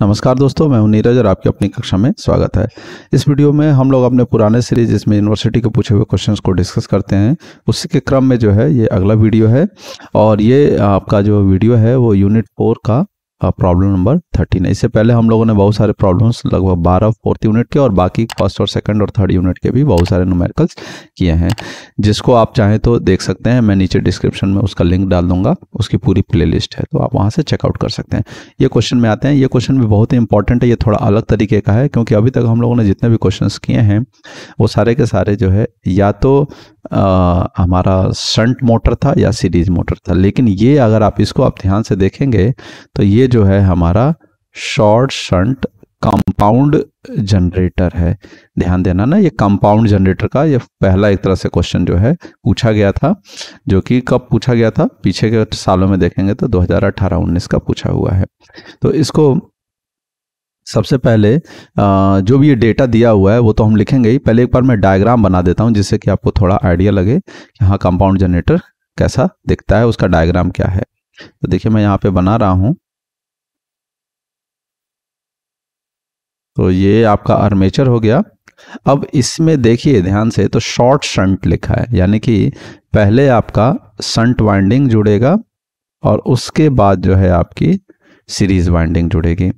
नमस्कार दोस्तों मैं हूं नीरज और आपकी अपनी कक्षा में स्वागत है इस वीडियो में हम लोग अपने पुराने सीरीज जिसमें यूनिवर्सिटी के पूछे हुए क्वेश्चंस को डिस्कस करते हैं उसी के क्रम में जो है ये अगला वीडियो है और ये आपका जो वीडियो है वो यूनिट फोर का प्रॉब्लम नंबर थर्टीन इससे पहले हम लोगों ने बहुत सारे प्रॉब्लम्स लगभग बारह फोर्थ यूनिट के और बाकी फर्स्ट और सेकंड और थर्ड यूनिट के भी बहुत सारे न्यूमेरिकल्स किए हैं जिसको आप चाहें तो देख सकते हैं मैं नीचे डिस्क्रिप्शन में उसका लिंक डाल दूंगा उसकी पूरी प्ले है तो आप वहाँ से चेकआउट कर सकते हैं ये क्वेश्चन में आते हैं ये क्वेश्चन भी बहुत ही इंपॉर्टेंट है ये थोड़ा अलग तरीके का है क्योंकि अभी तक हम लोगों ने जितने भी क्वेश्चन किए हैं वो सारे के सारे जो है या तो आ, uh, हमारा सन्ट मोटर था या सीरीज मोटर था लेकिन ये अगर आप इसको आप ध्यान से देखेंगे तो ये जो है हमारा शॉर्ट शंट कंपाउंड जनरेटर है ध्यान देना ना ये कंपाउंड जनरेटर का ये पहला एक तरह से क्वेश्चन जो है पूछा गया था जो कि कब पूछा गया था पीछे के सालों में देखेंगे तो 2018-19 का पूछा हुआ है तो इसको सबसे पहले जो भी ये डेटा दिया हुआ है वो तो हम लिखेंगे ही पहले एक बार मैं डायग्राम बना देता हूँ जिससे कि आपको थोड़ा आइडिया लगे कि हाँ कंपाउंड जनरेटर कैसा दिखता है उसका डायग्राम क्या है तो देखिए मैं यहाँ पे बना रहा हूँ तो ये आपका आर्मेचर हो गया अब इसमें देखिए ध्यान से तो शॉर्ट शंट लिखा है यानी कि पहले आपका संट वाइंडिंग जुड़ेगा और उसके बाद जो है आपकी सीरीज वाइंडिंग जुड़ेगी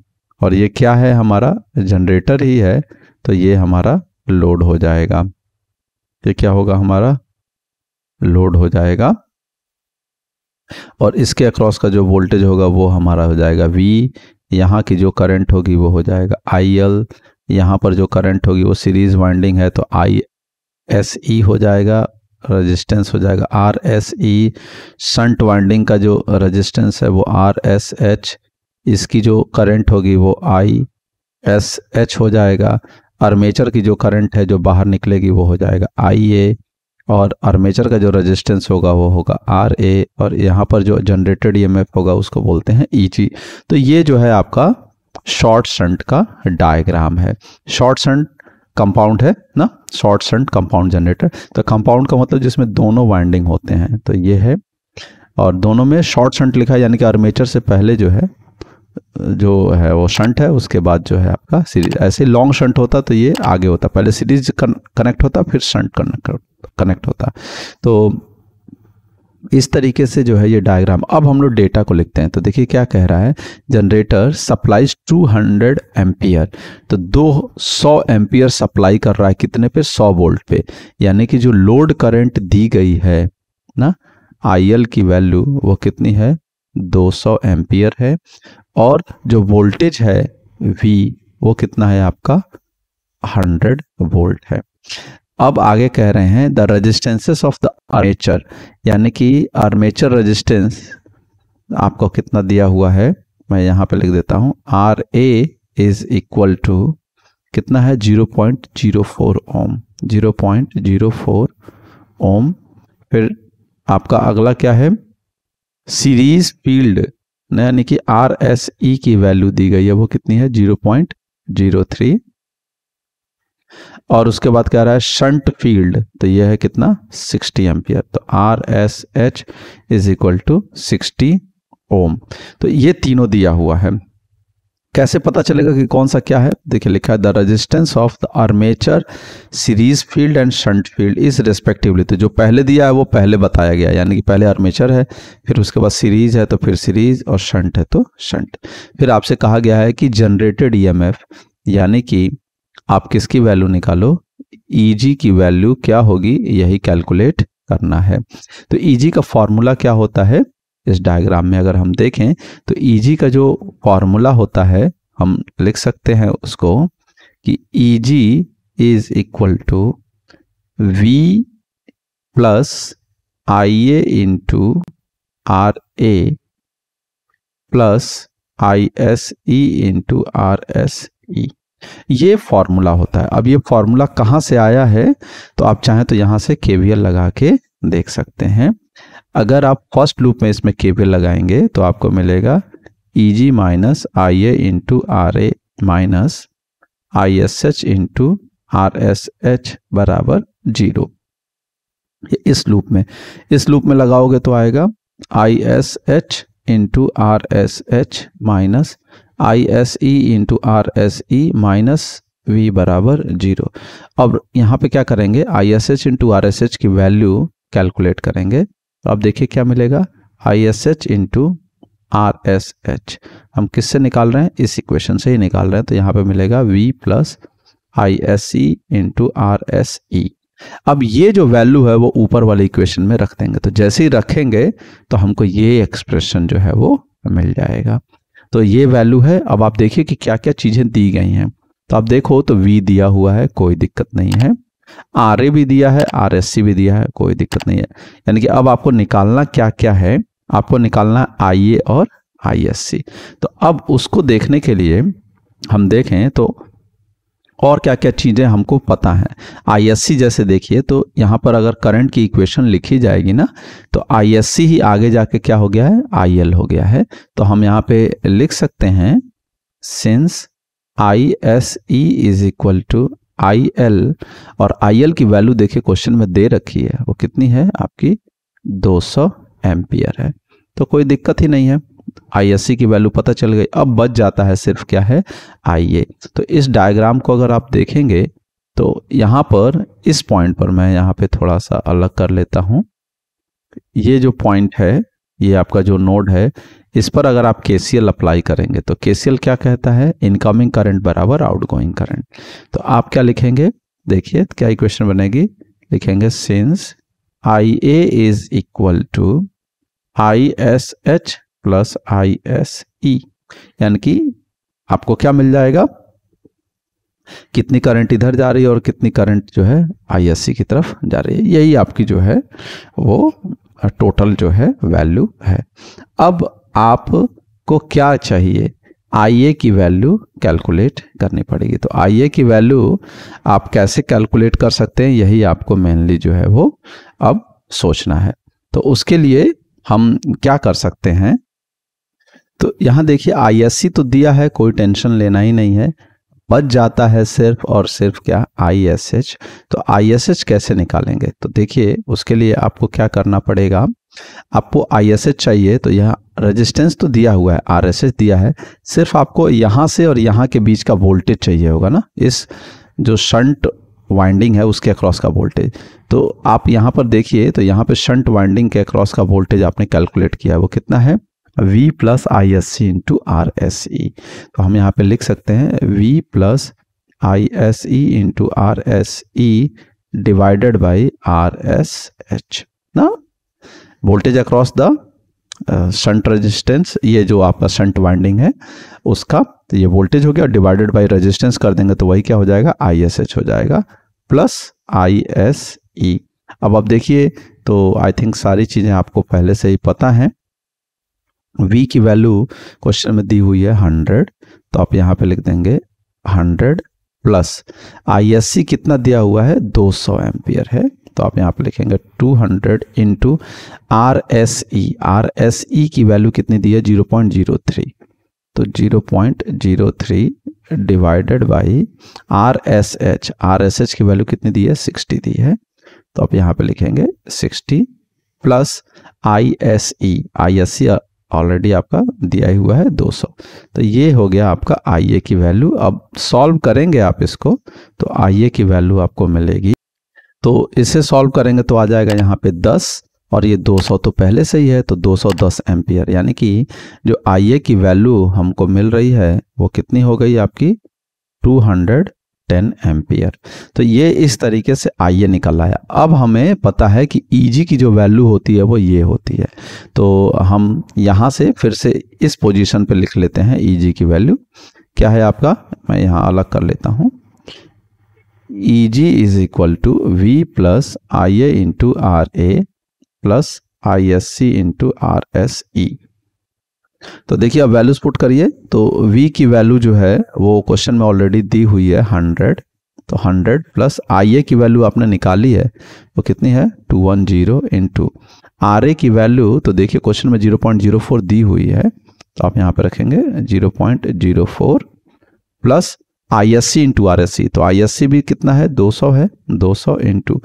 और ये क्या है हमारा जनरेटर ही है तो ये हमारा लोड हो जाएगा ये क्या होगा हमारा लोड हो जाएगा और इसके अक्रॉस का जो वोल्टेज होगा वो हमारा हो जाएगा वी यहाँ की जो करंट होगी वो हो जाएगा आई एल यहाँ पर जो करंट होगी वो सीरीज वाइंडिंग है तो आई एस ई हो जाएगा रेजिस्टेंस हो जाएगा R S E shunt winding का जो रेजिस्टेंस है वो आर एस एच इसकी जो करंट होगी वो आई एस एच हो जाएगा आर्मेचर की जो करंट है जो बाहर निकलेगी वो हो जाएगा आई ए और आर्मेचर का जो रेजिस्टेंस होगा वो होगा आर ए और यहाँ पर जो जनरेटेड ई होगा उसको बोलते हैं ई जी तो ये जो है आपका शॉर्ट सन्ट का डायग्राम है शॉर्ट सन्ट कंपाउंड है ना शॉर्ट सन्ट कंपाउंड जनरेटर तो कंपाउंड का मतलब जिसमें दोनों वाइंडिंग होते हैं तो ये है और दोनों में शॉर्ट सन्ट लिखा है यानी कि आर्मेचर से पहले जो है जो है वो शंट है उसके बाद जो है आपका सीरीज ऐसे लॉन्ग शंट होता तो ये आगे होता पहले सीरीज कनेक्ट होता फिर शंट कनेक्ट कनेक्ट होता तो इस तरीके से जो है ये डायग्राम अब हम लोग डेटा को लिखते हैं तो देखिए क्या कह रहा है जनरेटर सप्लाईज 200 हंड्रेड तो 200 एम्पियर सप्लाई कर रहा है कितने पे 100 वोल्ट पे यानी कि जो लोड करंट दी गई है ना आई की वैल्यू वो कितनी है 200 सौ एम्पियर है और जो वोल्टेज है वी वो कितना है आपका हंड्रेड वोल्ट है अब आगे कह रहे हैं the resistances of the armature यानी कि आर्मेचर रजिस्टेंस आपको कितना दिया हुआ है मैं यहाँ पे लिख देता हूँ R A is equal to कितना है zero zero point four ohm zero zero point four ohm फिर आपका अगला क्या है सीरीज फील्ड यानी कि आर एस ई की वैल्यू दी गई है वो कितनी है जीरो जीरो पॉइंट थ्री और उसके बाद क्या रहा है शंट फील्ड तो यह है कितना 60 एम्पियर तो R S H is equal to 60 ohm तो ये तीनों दिया हुआ है कैसे पता चलेगा कि कौन सा क्या है देखिए लिखा है the resistance of the armature series field and shunt field is respectively तो जो पहले दिया है वो पहले बताया गया यानी कि पहले आर्मेचर है फिर उसके बाद सीरीज है तो फिर सीरीज और शंट है तो शंट फिर आपसे कहा गया है कि जनरेटेड ई e यानी कि आप किसकी वैल्यू निकालो ई की वैल्यू क्या होगी यही कैलकुलेट करना है तो ई का फॉर्मूला क्या होता है इस डायग्राम में अगर हम देखें तो ई का जो फॉर्मूला होता है हम लिख सकते हैं उसको कि E G is equal to V plus I A into R A plus I S E into R S E ये फॉर्मूला होता है अब ये फॉर्मूला कहाँ से आया है तो आप चाहें तो यहाँ से केवीएल लगा के देख सकते हैं अगर आप फर्स्ट लूप में इसमें केवीएल लगाएंगे तो आपको मिलेगा E G minus I A into R A minus I S H into R S H बराबर जीरो इस लूप में इस लूप में लगाओगे तो आएगा I S H into R S H minus I S E into R S E minus V बराबर zero अब यहाँ पे क्या करेंगे I S H into R S H की वैल्यू कैलकुलेट करेंगे अब तो देखिए क्या मिलेगा I S H into R S H हम किससे निकाल रहे हैं इस इक्वेशन से ही निकाल रहे हैं तो यहाँ पे मिलेगा V plus I S E into R S E अब ये जो वैल्यू है वो ऊपर वाले इक्वेशन में रख देंगे तो जैसे ही रखेंगे तो हमको ये एक्सप्रेशन जो है वो मिल जाएगा तो ये वैल्यू है अब आप देखिए कि क्या क्या चीज़ें दी गई हैं तो आप देखो तो वी दिया हुआ है कोई दिक्कत नहीं है आर भी दिया है आर भी दिया है कोई दिक्कत नहीं है यानी कि अब आपको निकालना क्या क्या है आपको निकालना आई और आई तो अब उसको देखने के लिए हम देखें तो और क्या क्या चीज़ें हमको पता हैं आईएससी जैसे देखिए तो यहाँ पर अगर करंट की इक्वेशन लिखी जाएगी ना तो आईएससी ही आगे जाके क्या हो गया है आईएल हो गया है तो हम यहाँ पे लिख सकते हैं since I S E is equal to I L और आई एल की वैल्यू देखिए क्वेश्चन में दे रखी है वो कितनी है आपकी 200 एम्पियर है तो कोई दिक्कत ही नहीं है आई की वैल्यू पता चल गई अब बच जाता है सिर्फ क्या है आई तो इस डायग्राम को अगर आप देखेंगे तो यहाँ पर इस पॉइंट पर मैं यहाँ पे थोड़ा सा अलग कर लेता हूँ ये जो पॉइंट है ये आपका जो नोड है इस पर अगर आप के अप्लाई करेंगे तो के क्या कहता है इनकमिंग करंट बराबर आउटगोइंग करंट तो आप क्या लिखेंगे देखिए क्या इक्वेशन बनेगी लिखेंगे since I A is equal to I S H plus I S E यानी कि आपको क्या मिल जाएगा कितनी करंट इधर जा रही है और कितनी करंट जो है आईएससी की तरफ जा रही है यही आपकी जो है वो टोटल जो है वैल्यू है अब आपको क्या चाहिए आईए की वैल्यू कैलकुलेट करनी पड़ेगी तो आईए की वैल्यू आप कैसे कैलकुलेट कर सकते हैं यही आपको मेनली जो है वो अब सोचना है तो उसके लिए हम क्या कर सकते हैं तो यहाँ देखिए आईएससी तो दिया है कोई टेंशन लेना ही नहीं है बच जाता है सिर्फ और सिर्फ क्या आईएसएच तो आईएसएच कैसे निकालेंगे तो देखिए उसके लिए आपको क्या करना पड़ेगा आपको आईएसएच चाहिए तो यहाँ रेजिस्टेंस तो दिया हुआ है आरएसएच दिया है सिर्फ आपको यहाँ से और यहाँ के बीच का वोल्टेज चाहिए होगा ना इस जो शंट वाइंडिंग है उसके अक्रॉस का वोल्टेज तो आप यहाँ पर देखिए तो यहाँ पर शंट वाइंडिंग के अक्रॉस का वोल्टेज आपने कैलकुलेट किया है वो कितना है V plus I S C into R S E तो हम यहाँ पे लिख सकते हैं V plus I S E into R S E divided by R S H ना voltage across the shunt resistance ये जो आपका शंट वाइंडिंग है उसका तो ये वोल्टेज हो गया और डिवाइडेड बाई रेजिस्टेंस कर देंगे तो वही क्या हो जाएगा आई एस एच हो जाएगा प्लस आई एस ई अब आप देखिए तो आई थिंक सारी चीज़ें आपको पहले से ही पता हैं v की वैल्यू क्वेश्चन में दी हुई है हंड्रेड तो आप यहाँ पे लिख देंगे हंड्रेड प्लस आई कितना दिया हुआ है दो सौ एम्पियर है तो आप यहाँ पे लिखेंगे 200 hundred into R S E R S E की वैल्यू कितनी दी है जीरो जीरो पॉइंट थ्री तो zero zero point three divided by R S H R S H की वैल्यू कितनी दी है सिक्सटी दी है तो आप यहाँ पे लिखेंगे sixty plus I S E I S C already आपका दिया हुआ है 200 तो ये हो गया आपका आई की वैल्यू अब सॉल्व करेंगे आप इसको तो आई की वैल्यू आपको मिलेगी तो इसे सॉल्व करेंगे तो आ जाएगा यहाँ पे 10 और ये 200 तो पहले से ही है तो 210 एम्पियर यानी कि जो आई की वैल्यू हमको मिल रही है वो कितनी हो गई आपकी 200 टेन एम्पियर तो ये इस तरीके से आई निकल रहा है अब हमें पता है कि ई e की जो वैल्यू होती है वो ये होती है तो हम यहाँ से फिर से इस पोजीशन पे लिख लेते हैं ई e की वैल्यू क्या है आपका मैं यहाँ अलग कर लेता हूँ E G is equal to V plus I A into R A plus I S C into R S E तो देखिए अब वैल्यूज पुट करिए तो v की वैल्यू जो है वो क्वेश्चन में ऑलरेडी दी हुई है हंड्रेड तो हंड्रेड प्लस आई ए की वैल्यू आपने निकाली है वो कितनी है two one zero into R A की वैल्यू तो देखिए क्वेश्चन में जीरो पॉइंट जीरो फोर दी हुई है तो आप यहाँ पे रखेंगे zero point zero four plus I S C into R S C तो आई एस सी भी कितना है दो सौ है दो सौ इंटू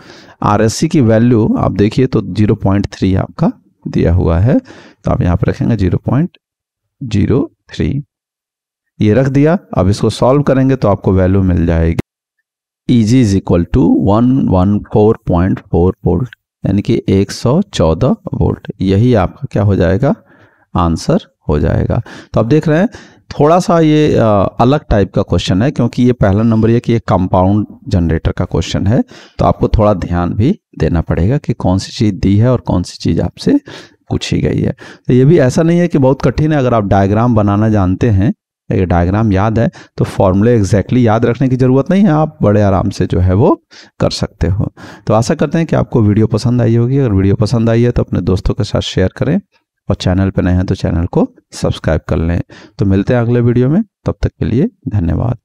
आर एस सी की वैल्यू आप देखिए तो जीरो पॉइंट थ्री आपका दिया हुआ है तो आप यहाँ पर रखेंगे जीरो पॉइंट जीरो थ्री ये रख दिया अब इसको सॉल्व करेंगे तो आपको वैल्यू मिल जाएगी E G is equal to one one four point four volt यानी कि एक सौ चौदह वोल्ट यही आपका क्या हो जाएगा आंसर हो जाएगा तो आप देख रहे हैं थोड़ा सा ये अलग टाइप का क्वेश्चन है क्योंकि ये पहला नंबर ये कि ये कंपाउंड जनरेटर का क्वेश्चन है तो आपको थोड़ा ध्यान भी देना पड़ेगा कि कौन सी चीज़ दी है और कौन सी चीज़ आपसे पूछी गई है तो ये भी ऐसा नहीं है कि बहुत कठिन है अगर आप डायग्राम बनाना जानते हैं ये डायग्राम याद है तो फॉर्मूले एग्जैक्टली याद रखने की ज़रूरत नहीं है आप बड़े आराम से जो है वो कर सकते हो तो आशा करते हैं कि आपको वीडियो पसंद आई होगी अगर वीडियो पसंद आई है तो अपने दोस्तों के साथ शेयर करें और चैनल पर नए हैं तो चैनल को सब्सक्राइब कर लें तो मिलते हैं अगले वीडियो में तब तक के लिए धन्यवाद